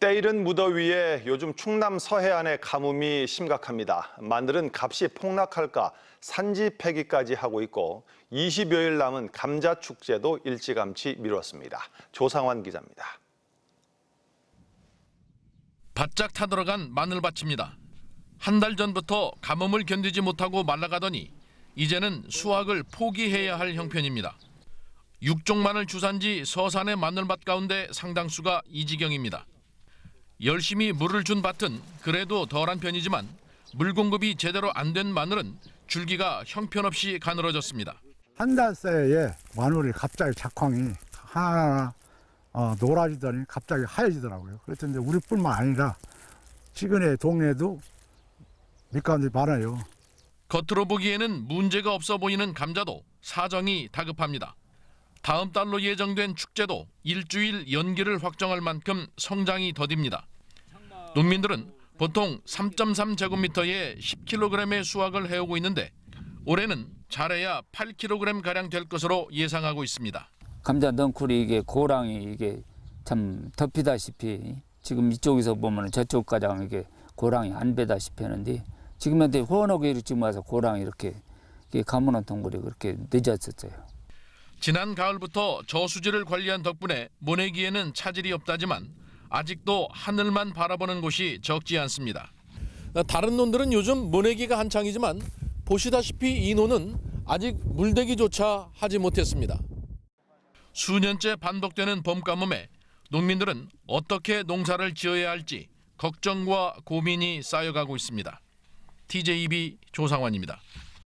때이른 무더위에 요즘 충남 서해안의 가뭄이 심각합니다. 마늘은 값이 폭락할까 산지 폐기까지 하고 있고 20여일 남은 감자 축제도 일찌감치 미뤘습니다. 조상환 기자입니다. 바짝 타들어간 마늘밭입니다. 한 달 전부터 가뭄을 견디지 못하고 말라가더니 이제는 수확을 포기해야 할 형편입니다. 육종 마늘 주산지 서산의 마늘밭 가운데 상당수가 이 지경입니다. 열심히 물을 준 밭은 그래도 덜한 편이지만 물 공급이 제대로 안 된 마늘은 줄기가 형편없이 가늘어졌습니다. 한달 사이에 마늘이 갑자기 작황이 하나하나 어, 노라지더니 갑자기 하얘지더라고요. 그랬더니 우리뿐만 아니라 지근의 동네도 밑감들이 많아요. 겉으로 보기에는 문제가 없어 보이는 감자도 사정이 다급합니다. 다음 달로 예정된 축제도 일주일 연기를 확정할 만큼 성장이 더딥니다. 농민들은 보통 3.3제곱미터에 10kg의 수확을 해오고 있는데 올해는 잘해야 8kg 가량 될 것으로 예상하고 있습니다. 감자 넝쿨이 이게 고랑이 이게 참 덮이다시피 지금 이쪽에서 보면 저쪽 가장 이게 고랑이 안 배다시피 하는데 지금한테 호하게 지금 와서 고랑이 이렇게 가문한 동굴이 그렇게 늦었었어요. 지난 가을부터 저수지를 관리한 덕분에 모내기에는 차질이 없다지만 아직도 하늘만 바라보는 곳이 적지 않습니다. 다른 논들은 요즘 모내기가 한창이지만 보시다시피 이 논은 아직 물대기조차 하지 못했습니다. 수년째 반복되는 봄 가뭄에 농민들은 어떻게 농사를 지어야 할지 걱정과 고민이 쌓여가고 있습니다. TJB e 조상환입니다.